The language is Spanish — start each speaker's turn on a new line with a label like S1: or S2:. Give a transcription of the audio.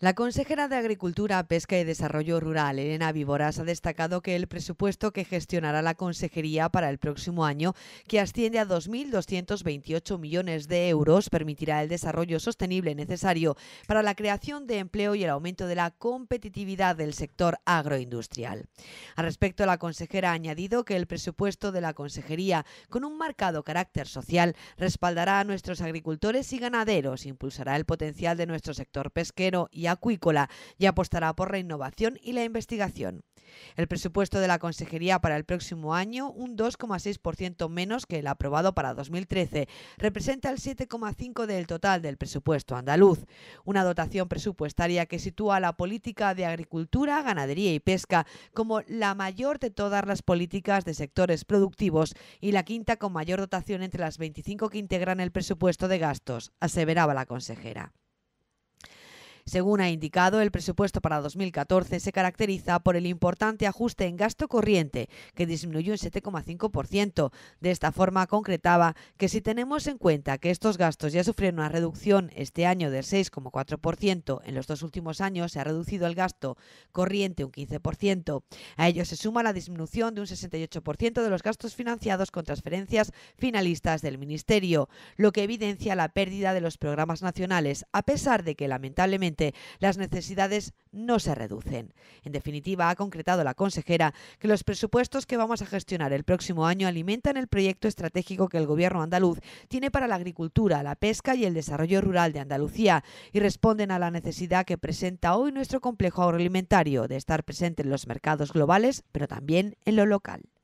S1: La consejera de Agricultura, Pesca y Desarrollo Rural, Elena Víboras, ha destacado que el presupuesto que gestionará la Consejería para el próximo año, que asciende a 2.228 millones de euros, permitirá el desarrollo sostenible necesario para la creación de empleo y el aumento de la competitividad del sector agroindustrial. Al respecto, la consejera ha añadido que el presupuesto de la Consejería, con un marcado carácter social, respaldará a nuestros agricultores y ganaderos, impulsará el potencial de nuestro sector pesquero y acuícola y apostará por la innovación y la investigación. El presupuesto de la Consejería para el próximo año, un 2,6% menos que el aprobado para 2013, representa el 7,5% del total del presupuesto andaluz, una dotación presupuestaria que sitúa la política de agricultura, ganadería y pesca como la mayor de todas las políticas de sectores productivos y la quinta con mayor dotación entre las 25 que integran el presupuesto de gastos, aseveraba la consejera. Según ha indicado, el presupuesto para 2014 se caracteriza por el importante ajuste en gasto corriente, que disminuyó un 7,5%. De esta forma, concretaba que si tenemos en cuenta que estos gastos ya sufrieron una reducción este año del 6,4%, en los dos últimos años se ha reducido el gasto corriente un 15%. A ello se suma la disminución de un 68% de los gastos financiados con transferencias finalistas del Ministerio, lo que evidencia la pérdida de los programas nacionales, a pesar de que lamentablemente las necesidades no se reducen. En definitiva, ha concretado la consejera que los presupuestos que vamos a gestionar el próximo año alimentan el proyecto estratégico que el gobierno andaluz tiene para la agricultura, la pesca y el desarrollo rural de Andalucía y responden a la necesidad que presenta hoy nuestro complejo agroalimentario de estar presente en los mercados globales, pero también en lo local.